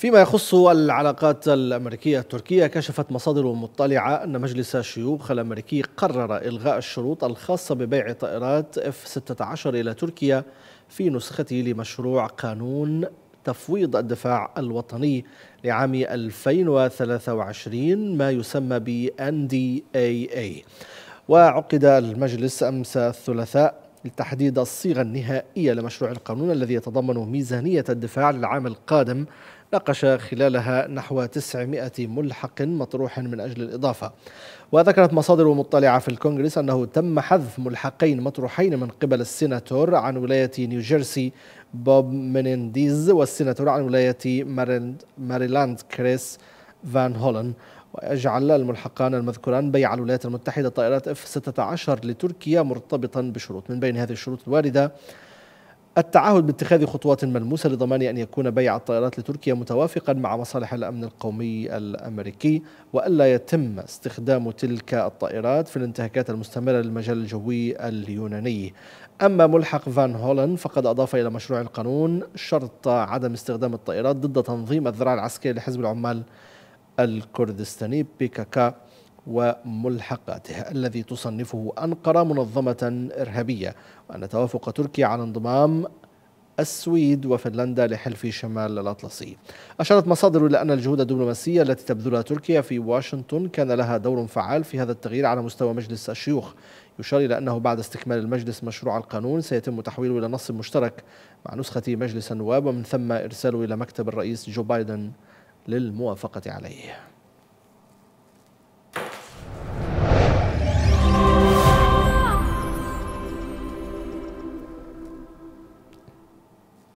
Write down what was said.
فيما يخص العلاقات الأمريكية التركية كشفت مصادر مطلعة أن مجلس الشيوخ الأمريكي قرر إلغاء الشروط الخاصة ببيع طائرات F-16 إلى تركيا في نسخته لمشروع قانون تفويض الدفاع الوطني لعام 2023 ما يسمى ب NDAA وعقد المجلس أمس الثلاثاء لتحديد الصيغة النهائية لمشروع القانون الذي يتضمن ميزانية الدفاع للعام القادم ناقش خلالها نحو 900 ملحق مطروح من أجل الإضافة وذكرت مصادر مطلعة في الكونغرس أنه تم حذف ملحقين مطروحين من قبل السيناتور عن ولاية نيوجيرسي بوب منينديز والسيناتور عن ولاية ماريلاند كريس فان هولن ويجعل الملحقان المذكوران بيع الولايات المتحدة طائرات F-16 لتركيا مرتبطا بشروط من بين هذه الشروط الواردة التعهد باتخاذ خطوات ملموسة لضمان أن يكون بيع الطائرات لتركيا متوافقا مع مصالح الأمن القومي الأمريكي وألا يتم استخدام تلك الطائرات في الانتهاكات المستمرة للمجال الجوي اليوناني أما ملحق فان هولن فقد أضاف إلى مشروع القانون شرط عدم استخدام الطائرات ضد تنظيم الذراع العسكري لحزب العمال الكردستاني بيكاكا وملحقاتها الذي تصنفه أنقرة منظمة إرهابية وأن توافق تركيا على انضمام السويد وفنلندا لحلف شمال الأطلسي أشارت مصادر إلى أن الجهود الدبلوماسية التي تبذلها تركيا في واشنطن كان لها دور فعال في هذا التغيير على مستوى مجلس الشيوخ يشار إلى أنه بعد استكمال المجلس مشروع القانون سيتم تحويله إلى نص مشترك مع نسخة مجلس النواب ومن ثم إرساله إلى مكتب الرئيس جو بايدن للموافقة عليه